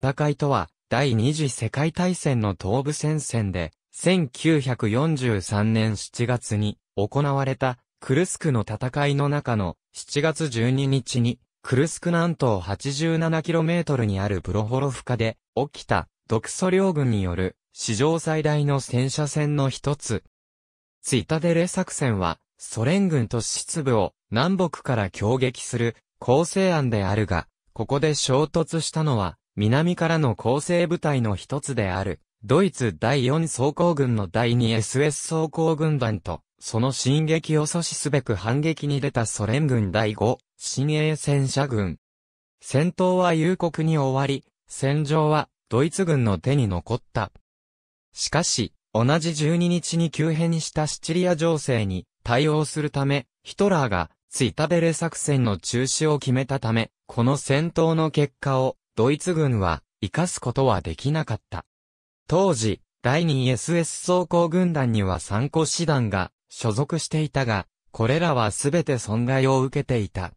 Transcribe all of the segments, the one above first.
戦いとは、第二次世界大戦の東部戦線で、1943年7月に行われたクルスクの戦いの中の7月12日に、クルスク南東 87km にあるプロホロフカで起きた独ソ領軍による史上最大の戦車戦の一つ。ツイタデレ作戦はソ連軍と質部を南北から攻撃する構成案であるが、ここで衝突したのは南からの構成部隊の一つである、ドイツ第4装甲軍の第 2SS 装甲軍団と、その進撃を阻止すべく反撃に出たソ連軍第5、新鋭戦車軍。戦闘は夕刻に終わり、戦場はドイツ軍の手に残った。しかし、同じ12日に急変したシチリア情勢に対応するため、ヒトラーがツイタベレ作戦の中止を決めたため、この戦闘の結果をドイツ軍は生かすことはできなかった。当時、第 2SS 装甲軍団には参考師団が所属していたが、これらはすべて損害を受けていた。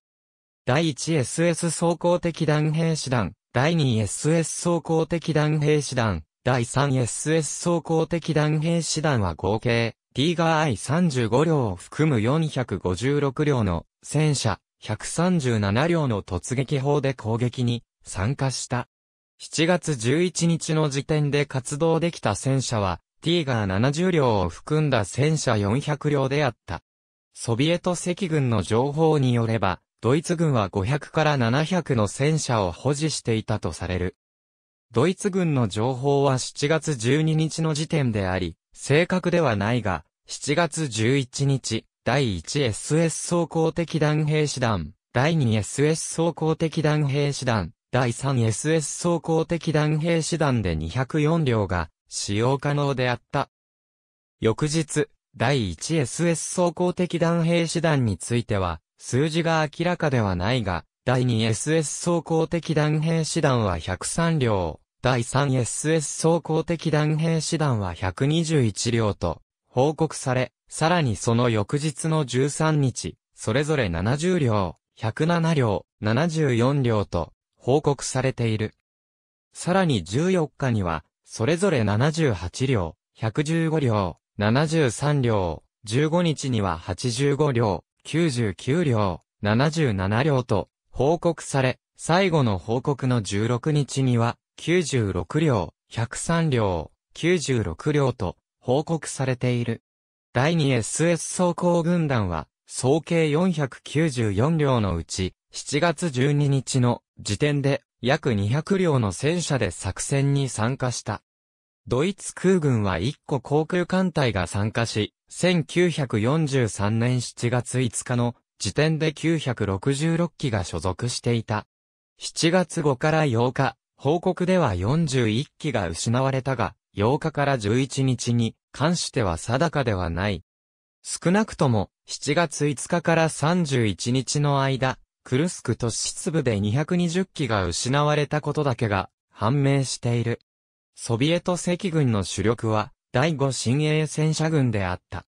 第 1SS 装甲敵団兵師団、第 2SS 装甲敵団兵師団、第 3SS 装甲敵団兵師団は合計、ティーガー I35 両を含む456両の戦車、137両の突撃砲で攻撃に参加した。7月11日の時点で活動できた戦車は、ティーガー70両を含んだ戦車400両であった。ソビエト赤軍の情報によれば、ドイツ軍は500から700の戦車を保持していたとされる。ドイツ軍の情報は7月12日の時点であり、正確ではないが、7月11日、第 1SS 装甲的弾兵士団、第 2SS 装甲的弾兵士団、第 3SS 装甲的弾兵師団で204両が使用可能であった。翌日、第 1SS 装甲的弾兵師団については、数字が明らかではないが、第 2SS 装甲的弾兵師団は103両、第 3SS 装甲的弾兵師団は121両と報告され、さらにその翌日の13日、それぞれ70両、107両、74両と報告されている。さらに14日には、それぞれ78両、115両、73両、15日には85両、99両、77両と報告され、最後の報告の16日には、96両、103両、96両と報告されている。第 2SS 装甲軍団は、総計494両のうち、7月12日の時点で約200両の戦車で作戦に参加した。ドイツ空軍は1個航空艦隊が参加し、1943年7月5日の時点で966機が所属していた。7月5から8日、報告では41機が失われたが、8日から11日に関しては定かではない。少なくとも7月5日から31日の間、クルスク都市粒で220機が失われたことだけが判明している。ソビエト赤軍の主力は第5新鋭戦車軍であった。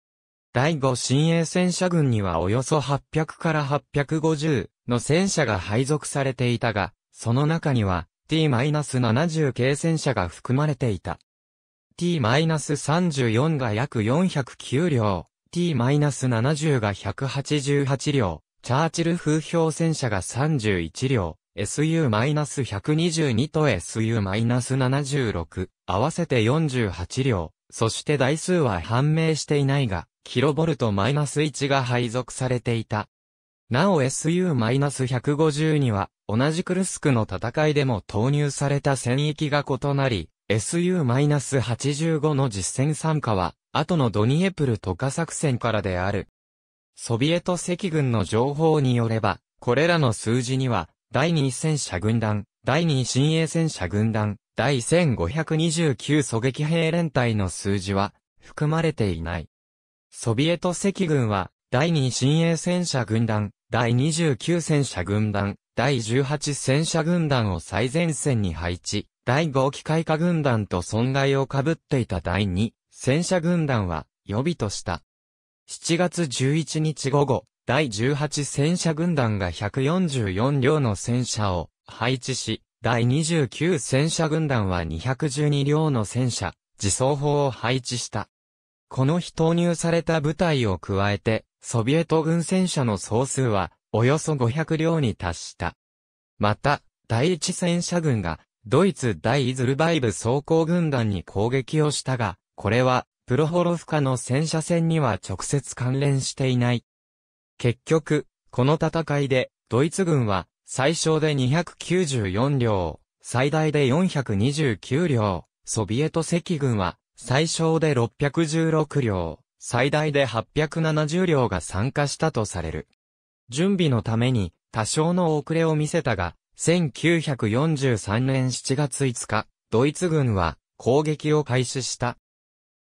第5新鋭戦車軍にはおよそ800から850の戦車が配属されていたが、その中には T-70 系戦車が含まれていた。T-34 が約409両、T-70 が188両、チャーチル風評戦車が31両、SU-122 と SU-76、合わせて48両、そして台数は判明していないが、キロボルト -1 が配属されていた。なお SU-150 には、同じクルスクの戦いでも投入された戦域が異なり、SU-85 の実戦参加は、後のドニエプル渡河作戦からである。ソビエト赤軍の情報によれば、これらの数字には、第2戦車軍団、第2新鋭戦車軍団、第1529狙撃兵連隊の数字は含まれていない。ソビエト赤軍は、第2新鋭戦車軍団、第29戦車軍団、第18戦車軍団を最前線に配置、第5機械化軍団と損害を被っていた第2戦車軍団は予備とした。7月11日午後、第18戦車軍団が144両の戦車を配置し、第29戦車軍団は212両の戦車、自走砲を配置した。この日投入された部隊を加えて、ソビエト軍戦車の総数は、およそ500両に達した。また、第一戦車軍が、ドイツ第イズルバイブ装甲軍団に攻撃をしたが、これは、プロホロフカの戦車戦には直接関連していない。結局、この戦いで、ドイツ軍は、最小で294両、最大で429両、ソビエト赤軍は、最小で616両、最大で870両が参加したとされる。準備のために、多少の遅れを見せたが、1943年7月5日、ドイツ軍は攻撃を開始した。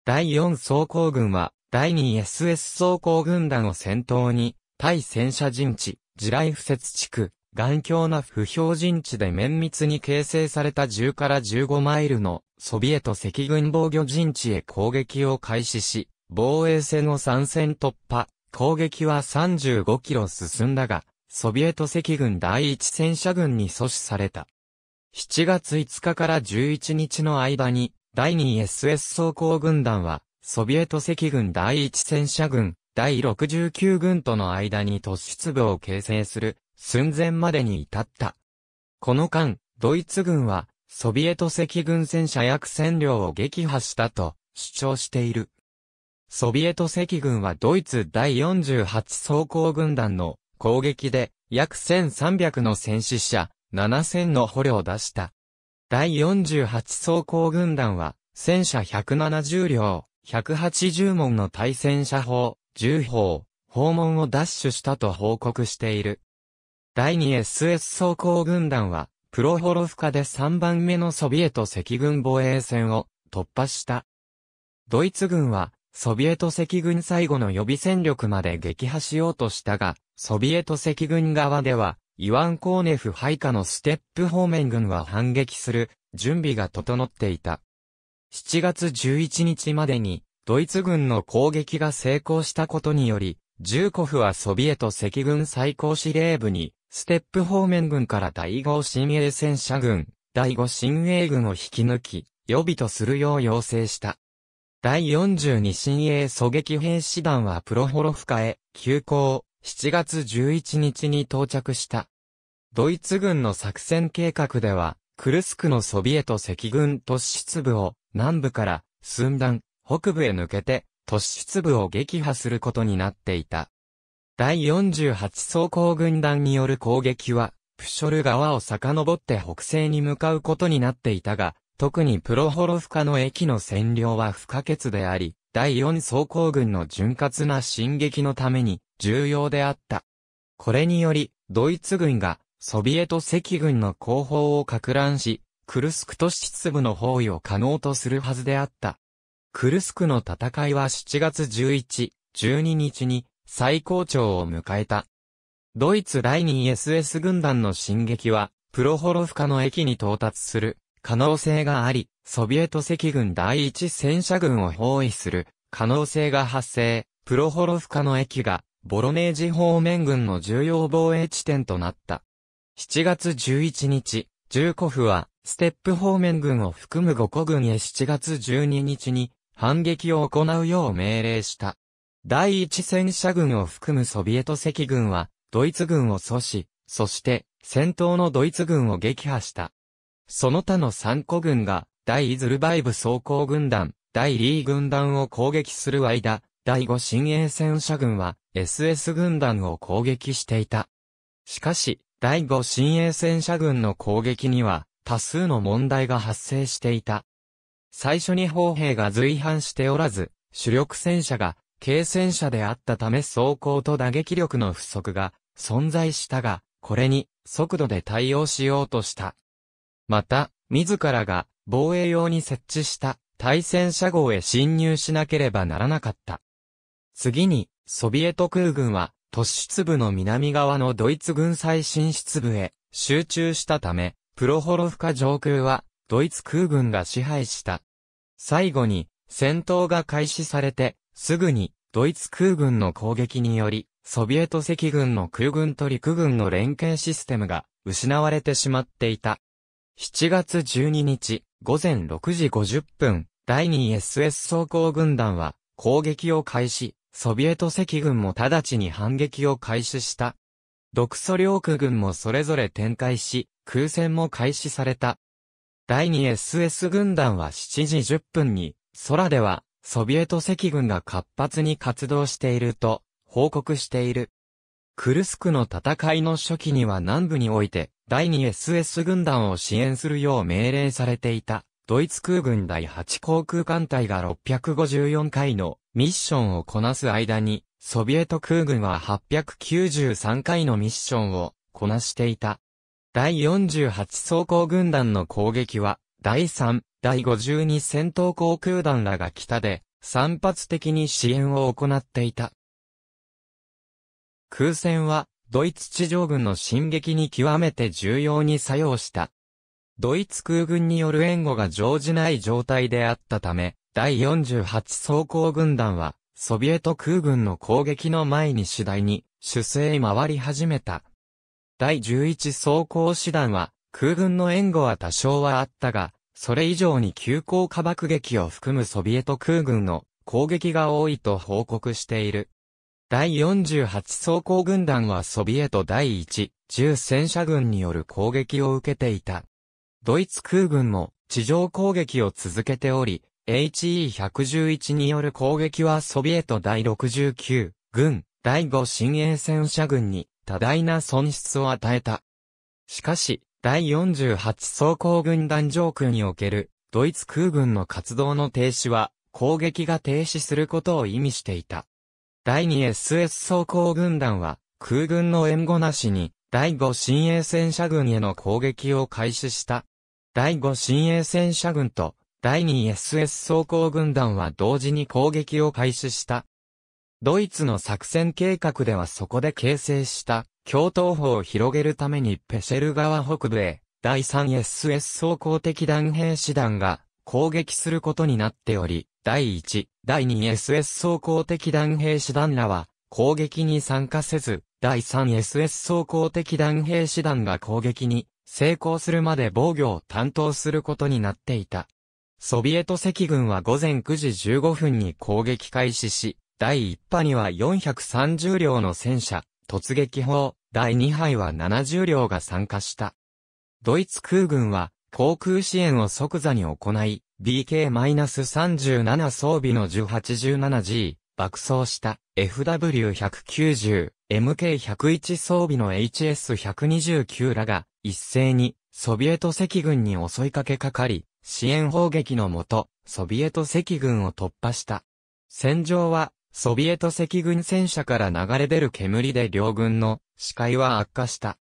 第4装甲軍は、第 2SS 装甲軍団を先頭に、対戦車陣地、地雷敷設地区、頑強な不評陣地で綿密に形成された10から15マイルのソビエト赤軍防御陣地へ攻撃を開始し、防衛戦を参戦突破、攻撃は35キロ進んだが、ソビエト赤軍第一戦車軍に阻止された。7月5日から11日の間に、第 2SS 装甲軍団は、ソビエト赤軍第1戦車軍、第69軍との間に突出部を形成する、寸前までに至った。この間、ドイツ軍は、ソビエト赤軍戦車約1000両を撃破したと主張している。ソビエト赤軍はドイツ第48装甲軍団の攻撃で約1300の戦死者、7000の捕虜を出した。第48装甲軍団は、戦車170両、180門の対戦車砲、銃砲、訪問を奪取したと報告している。第 2SS 装甲軍団は、プロホロフカで3番目のソビエト赤軍防衛戦を突破した。ドイツ軍は、ソビエト赤軍最後の予備戦力まで撃破しようとしたが、ソビエト赤軍側では、イワンコーネフ配下のステップ方面軍は反撃する準備が整っていた。7月11日までにドイツ軍の攻撃が成功したことにより、ジューコフはソビエト赤軍最高司令部に、ステップ方面軍から第5新鋭戦車軍、第5新鋭軍を引き抜き、予備とするよう要請した。第42新鋭狙撃兵師団はプロホロフカへ、急行、7月11日に到着した。ドイツ軍の作戦計画では、クルスクのソビエト赤軍突出部を南部から寸断、北部へ抜けて突出部を撃破することになっていた。第48装甲軍団による攻撃は、プショル川を遡って北西に向かうことになっていたが、特にプロホロフカの駅の占領は不可欠であり、第4装甲軍の潤滑な進撃のために、重要であった。これにより、ドイツ軍が、ソビエト赤軍の後方を拡乱し、クルスクと市粒部の包囲を可能とするはずであった。クルスクの戦いは7月11、12日に最高潮を迎えた。ドイツ第 2SS 軍団の進撃は、プロホロフカの駅に到達する可能性があり、ソビエト赤軍第1戦車軍を包囲する可能性が発生、プロホロフカの駅がボロネージ方面軍の重要防衛地点となった。7月11日、重古府は、ステップ方面軍を含む5個軍へ7月12日に、反撃を行うよう命令した。第一戦車軍を含むソビエト赤軍は、ドイツ軍を阻止、そして、戦闘のドイツ軍を撃破した。その他の3個軍が、第イズルバイブ装甲軍団、第リー軍団を攻撃する間、第5新鋭戦車軍は、SS 軍団を攻撃していた。しかし、第5新鋭戦車軍の攻撃には、多数の問題が発生していた。最初に砲兵が随伴しておらず、主力戦車が、軽戦車であったため装甲と打撃力の不足が存在したが、これに速度で対応しようとした。また、自らが防衛用に設置した対戦車号へ侵入しなければならなかった。次に、ソビエト空軍は突出部の南側のドイツ軍最進出部へ集中したため、プロホロフカ上空はドイツ空軍が支配した。最後に戦闘が開始されて、すぐにドイツ空軍の攻撃により、ソビエト赤軍の空軍と陸軍の連携システムが失われてしまっていた。7月12日午前6時50分、第 2SS 装甲軍団は攻撃を開始。ソビエト赤軍も直ちに反撃を開始した。独ソ領空軍もそれぞれ展開し、空戦も開始された。第 2SS 軍団は7時10分に、空では、ソビエト赤軍が活発に活動していると、報告している。クルスクの戦いの初期には南部において、第 2SS 軍団を支援するよう命令されていた、ドイツ空軍第8航空艦隊が654回のミッションをこなす間に、ソビエト空軍は893回のミッションをこなしていた。第48装甲軍団の攻撃は、第3、第52戦闘航空団らが北で、散発的に支援を行っていた。空戦は、ドイツ地上軍の進撃に極めて重要に作用した。ドイツ空軍による援護が常じない状態であったため、第48装甲軍団は、ソビエト空軍の攻撃の前に次第に、主勢回り始めた。第11装甲師団は、空軍の援護は多少はあったが、それ以上に急降下爆撃を含むソビエト空軍の攻撃が多いと報告している。第48装甲軍団はソビエト第1、10戦車軍による攻撃を受けていた。ドイツ空軍も地上攻撃を続けており、HE111 による攻撃はソビエト第69軍第5新鋭戦車軍に多大な損失を与えた。しかし、第48装甲軍団上空におけるドイツ空軍の活動の停止は攻撃が停止することを意味していた。第 2SS 装甲軍団は空軍の援護なしに第5新鋭戦車軍への攻撃を開始した。第5新鋭戦車軍と第 2SS 装甲軍団は同時に攻撃を開始した。ドイツの作戦計画ではそこで形成した共闘法を広げるためにペシェル川北部へ第 3SS 装甲的弾兵師団が攻撃することになっており、第1、第 2SS 装甲的弾兵師団らは攻撃に参加せず、第 3SS 装甲的弾兵師団が攻撃に成功するまで防御を担当することになっていた。ソビエト赤軍は午前9時15分に攻撃開始し、第1波には430両の戦車、突撃砲、第2波は70両が参加した。ドイツ空軍は航空支援を即座に行い、BK-37 装備の 1087G、爆走した FW190、MK101 装備の HS129 らが一斉にソビエト赤軍に襲いかけかかり、支援砲撃のもと、ソビエト赤軍を突破した。戦場は、ソビエト赤軍戦車から流れ出る煙で両軍の視界は悪化した。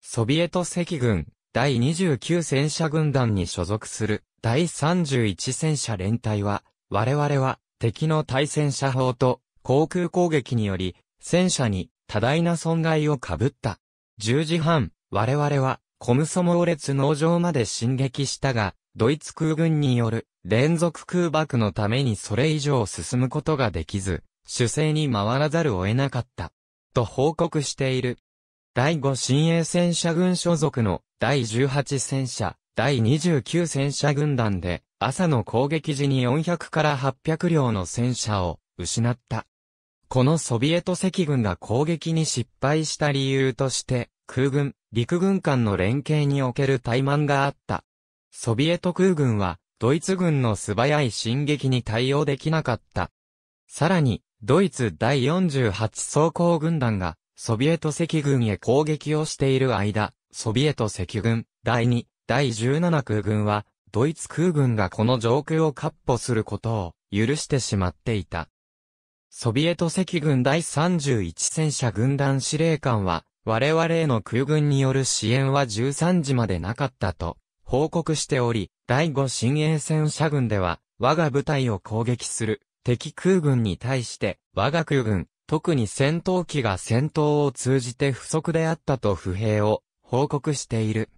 ソビエト赤軍第29戦車軍団に所属する第31戦車連隊は、我々は敵の対戦車砲と航空攻撃により戦車に多大な損害を被った。10時半、我々はコムソモーレツ農場まで進撃したが、ドイツ空軍による連続空爆のためにそれ以上進むことができず、主勢に回らざるを得なかった。と報告している。第5新鋭戦車軍所属の第18戦車、第29戦車軍団で、朝の攻撃時に400から800両の戦車を失った。このソビエト赤軍が攻撃に失敗した理由として、空軍、陸軍間の連携における怠慢があった。ソビエト空軍は、ドイツ軍の素早い進撃に対応できなかった。さらに、ドイツ第48装甲軍団が、ソビエト赤軍へ攻撃をしている間、ソビエト赤軍、第2、第17空軍は、ドイツ空軍がこの上空を割歩することを許してしまっていた。ソビエト赤軍第31戦車軍団司令官は、我々への空軍による支援は13時までなかったと報告しており、第5新衛戦車軍では、我が部隊を攻撃する敵空軍に対して、我が空軍、特に戦闘機が戦闘を通じて不足であったと不平を報告している。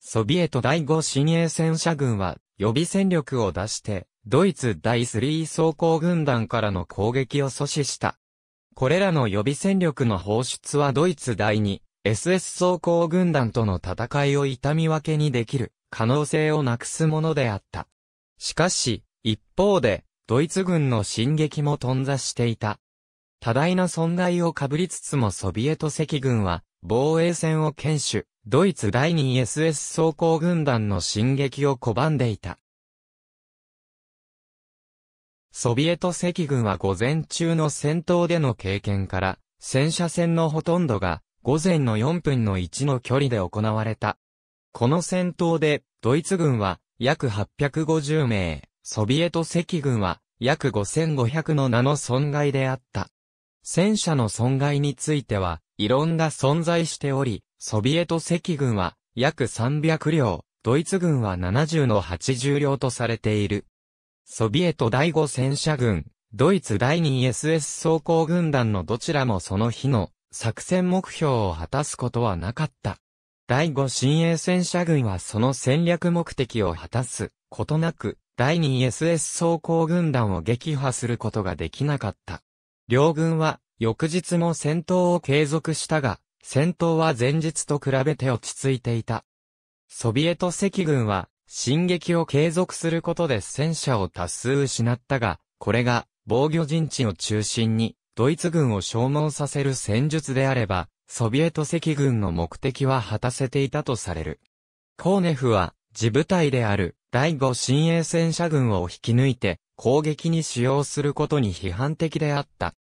ソビエト第5新鋭戦車軍は予備戦力を出して、ドイツ第3装甲軍団からの攻撃を阻止した。これらの予備戦力の放出はドイツ第2 SS 装甲軍団との戦いを痛み分けにできる可能性をなくすものであった。しかし、一方で、ドイツ軍の進撃も頓挫していた。多大な損害を被りつつもソビエト赤軍は、防衛戦を堅守、ドイツ第 2SS 装甲軍団の進撃を拒んでいた。ソビエト赤軍は午前中の戦闘での経験から、戦車戦のほとんどが午前の4分の1の距離で行われた。この戦闘で、ドイツ軍は約850名、ソビエト赤軍は約5500の名の損害であった。戦車の損害については、異論が存在しており、ソビエト赤軍は約300両、ドイツ軍は70の80両とされている。ソビエト第5戦車軍、ドイツ第 2SS 装甲軍団のどちらもその日の作戦目標を果たすことはなかった。第5新鋭戦車軍はその戦略目的を果たすことなく、第 2SS 装甲軍団を撃破することができなかった。両軍は翌日も戦闘を継続したが、戦闘は前日と比べて落ち着いていた。ソビエト赤軍は進撃を継続することで戦車を多数失ったが、これが防御陣地を中心にドイツ軍を消耗させる戦術であれば、ソビエト赤軍の目的は果たせていたとされる。コーネフは、自部隊である第5新鋭戦車軍を引き抜いて攻撃に使用することに批判的であった。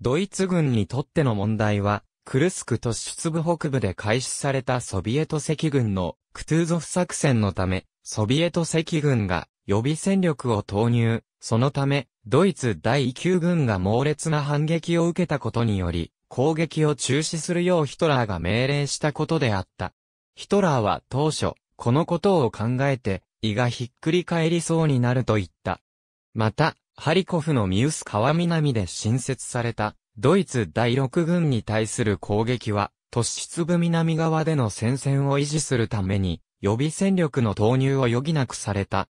ドイツ軍にとっての問題は、クルスクと出部北部で開始されたソビエト赤軍のクトゥーゾフ作戦のため、ソビエト赤軍が予備戦力を投入、そのため、ドイツ第9軍が猛烈な反撃を受けたことにより、攻撃を中止するようヒトラーが命令したことであった。ヒトラーは当初、このことを考えて、胃がひっくり返りそうになると言った。また、ハリコフのミウス川南で新設された、ドイツ第6軍に対する攻撃は、突出部南側での戦線を維持するために、予備戦力の投入を余儀なくされた。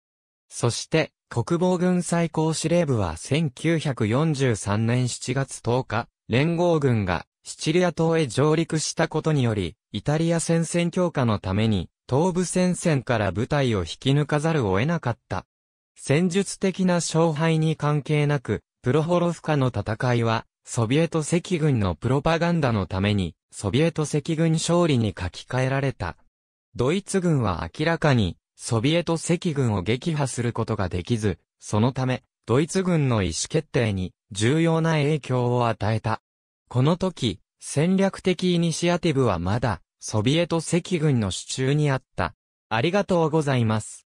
そして、国防軍最高司令部は1943年7月10日、連合軍がシチリア島へ上陸したことにより、イタリア戦線強化のために、東部戦線から部隊を引き抜かざるを得なかった。戦術的な勝敗に関係なく、プロホロフカの戦いは、ソビエト赤軍のプロパガンダのために、ソビエト赤軍勝利に書き換えられた。ドイツ軍は明らかに、ソビエト赤軍を撃破することができず、そのため、ドイツ軍の意思決定に重要な影響を与えた。この時、戦略的イニシアティブはまだ、ソビエト赤軍の手中にあった。ありがとうございます。